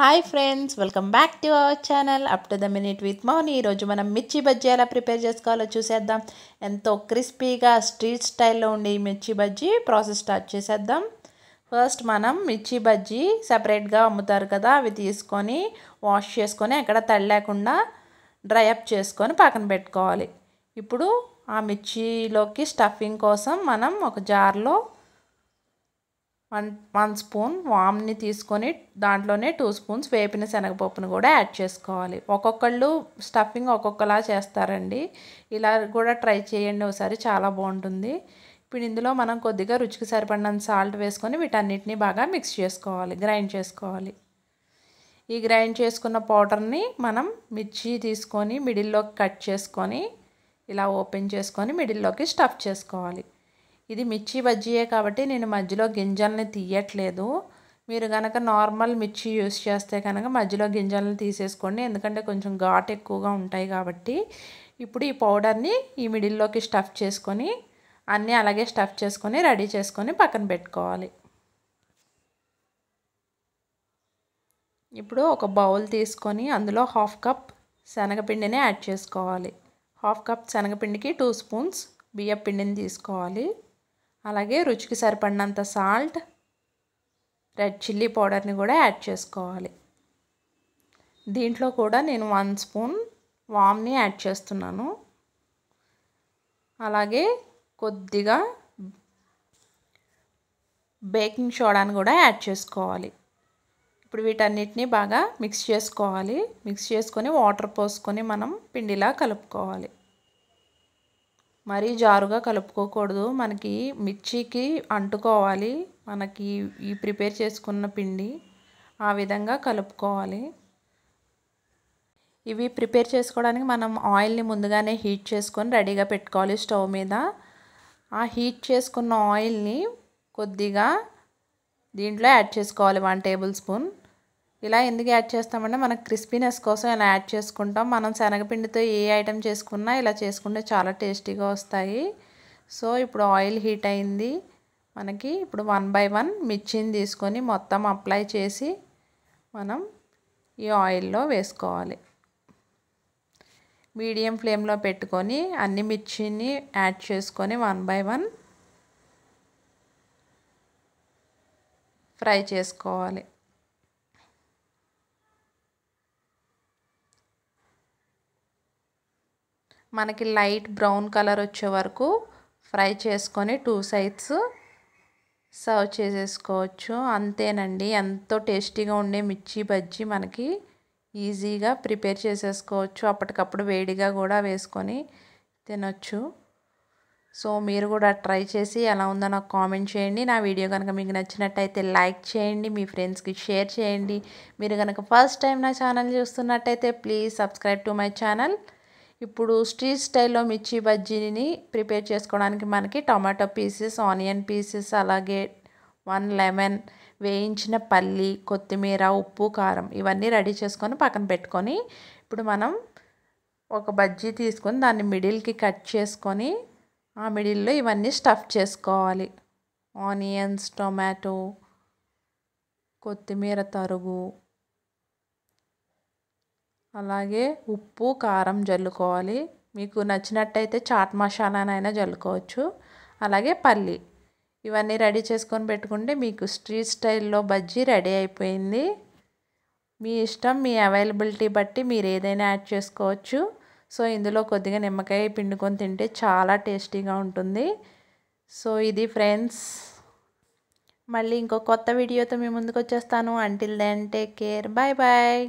hi friends welcome back to our channel up to the minute with Mouni ఈరోజు మనం మిర్చి బజ్జీ ఎలా ప్రిపేర్ చేసుకోవాలో చూసేద్దాం ఎంతో క్రిస్పీగా స్ట్రీట్ స్టైల్లో ఉండి ఈ మిర్చి బజ్జీ ప్రాసెస్ స్టార్ట్ చేసేద్దాం ఫస్ట్ మనం మిర్చి బజ్జీ సపరేట్గా అమ్ముతారు కదా అవి తీసుకొని వాష్ చేసుకొని ఎక్కడ తల్లేకుండా డ్రై అప్ చేసుకొని పక్కన పెట్టుకోవాలి ఇప్పుడు ఆ మిర్చిలోకి స్టఫింగ్ కోసం మనం ఒక జార్లో వన్ వన్ స్పూన్ వామ్ని తీసుకొని దాంట్లోనే టూ స్పూన్స్ వేపిన శనగపప్పును కూడా యాడ్ చేసుకోవాలి ఒక్కొక్కళ్ళు స్టఫింగ్ ఒక్కొక్కలా చేస్తారండి ఇలా కూడా ట్రై చేయండి ఒకసారి చాలా బాగుంటుంది ఇప్పుడు ఇందులో మనం కొద్దిగా రుచికి సరిపడినంత సాల్ట్ వేసుకొని వీటన్నిటిని బాగా మిక్స్ చేసుకోవాలి గ్రైండ్ చేసుకోవాలి ఈ గ్రైండ్ చేసుకున్న పౌడర్ని మనం మిర్చి తీసుకొని మిడిల్లోకి కట్ చేసుకొని ఇలా ఓపెన్ చేసుకొని మిడిల్లోకి స్టఫ్ చేసుకోవాలి ఇది మిర్చి బజ్జీయే కాబట్టి నేను మధ్యలో గింజల్ని తీయట్లేదు మీరు కనుక నార్మల్ మిర్చి యూస్ చేస్తే కనుక మధ్యలో గింజలను తీసేసుకోండి ఎందుకంటే కొంచెం ఘాట్ ఎక్కువగా ఉంటాయి కాబట్టి ఇప్పుడు ఈ పౌడర్ని ఈ మిడిల్లోకి స్టఫ్ చేసుకొని అన్నీ అలాగే స్టఫ్ చేసుకొని రెడీ చేసుకొని పక్కన పెట్టుకోవాలి ఇప్పుడు ఒక బౌల్ తీసుకొని అందులో హాఫ్ కప్ శనగపిండిని యాడ్ చేసుకోవాలి హాఫ్ కప్ శనగపిండికి టూ స్పూన్స్ బియ్యపిండిని పిండిని తీసుకోవాలి అలాగే రుచికి సరిపడినంత సాల్ట్ రెడ్ చిల్లీ పౌడర్ని కూడా యాడ్ చేసుకోవాలి దీంట్లో కూడా నేను వన్ స్పూన్ వామ్ని యాడ్ చేస్తున్నాను అలాగే కొద్దిగా బేకింగ్ సోడాని కూడా యాడ్ చేసుకోవాలి ఇప్పుడు వీటన్నిటిని బాగా మిక్స్ చేసుకోవాలి మిక్స్ చేసుకొని వాటర్ పోసుకొని మనం పిండిలా కలుపుకోవాలి మరీ జారుగా కలుపుకోకూడదు మనకి మిర్చికి అంటుకోవాలి మనకి ఈ ప్రిపేర్ చేసుకున్న పిండి ఆ విధంగా కలుపుకోవాలి ఇవి ప్రిపేర్ చేసుకోవడానికి మనం ఆయిల్ని ముందుగానే హీట్ చేసుకొని రెడీగా పెట్టుకోవాలి స్టవ్ మీద ఆ హీట్ చేసుకున్న ఆయిల్ని కొద్దిగా దీంట్లో యాడ్ చేసుకోవాలి వన్ టేబుల్ స్పూన్ ఇలా ఎందుకు యాడ్ చేస్తామంటే మనకు క్రిస్పీనెస్ కోసం ఇలా యాడ్ చేసుకుంటాం మనం శనగపిండితో ఏ ఐటెం చేసుకున్నా ఇలా చేసుకుంటే చాలా టేస్టీగా వస్తాయి సో ఇప్పుడు ఆయిల్ హీట్ అయింది మనకి ఇప్పుడు వన్ బై వన్ మిర్చిని తీసుకొని మొత్తం అప్లై చేసి మనం ఈ ఆయిల్లో వేసుకోవాలి మీడియం ఫ్లేమ్లో పెట్టుకొని అన్ని మిర్చిని యాడ్ చేసుకొని వన్ బై వన్ ఫ్రై చేసుకోవాలి మనకి లైట్ బ్రౌన్ కలర్ వచ్చే వరకు ఫ్రై చేసుకొని టూ సైడ్స్ సర్వ్ చేసేసుకోవచ్చు అంతేనండి ఎంతో టేస్టీగా ఉండే మిర్చి బజ్జి మనకి ఈజీగా ప్రిపేర్ చేసేసుకోవచ్చు అప్పటికప్పుడు వేడిగా కూడా వేసుకొని తినొచ్చు సో మీరు కూడా ట్రై చేసి ఎలా ఉందో నాకు కామెంట్ చేయండి నా వీడియో కనుక మీకు నచ్చినట్టయితే లైక్ చేయండి మీ ఫ్రెండ్స్కి షేర్ చేయండి మీరు కనుక ఫస్ట్ టైం నా ఛానల్ చూస్తున్నట్టయితే please subscribe to my channel ఇప్పుడు స్ట్రీట్ స్టైల్లో మిర్చి బజ్జీని ప్రిపేర్ చేసుకోవడానికి మనకి టమాటో పీసెస్ ఆనియన్ పీసెస్ అలాగే వన్ లెమన్ వేయించిన పల్లి కొత్తిమీర ఉప్పు కారం ఇవన్నీ రెడీ చేసుకొని పక్కన పెట్టుకొని ఇప్పుడు మనం ఒక బజ్జీ తీసుకొని దాన్ని మిడిల్కి కట్ చేసుకొని ఆ మిడిల్లో ఇవన్నీ స్టఫ్ చేసుకోవాలి ఆనియన్స్ టొమాటో కొత్తిమీర తరుగు అలాగే ఉప్పు కారం జల్లుకోవాలి మీకు నచ్చినట్టయితే చాట్ మసాలానైనా చల్లుకోవచ్చు అలాగే పల్లి ఇవన్నీ రెడీ చేసుకొని పెట్టుకుంటే మీకు స్ట్రీట్ స్టైల్లో బజ్జీ రెడీ అయిపోయింది మీ ఇష్టం మీ అవైలబిలిటీ బట్టి మీరు ఏదైనా యాడ్ చేసుకోవచ్చు సో ఇందులో కొద్దిగా నిమ్మకాయ పిండుకొని తింటే చాలా టేస్టీగా ఉంటుంది సో ఇది ఫ్రెండ్స్ మళ్ళీ ఇంకో కొత్త వీడియోతో మీ ముందుకు వచ్చేస్తాను until then take care bye bye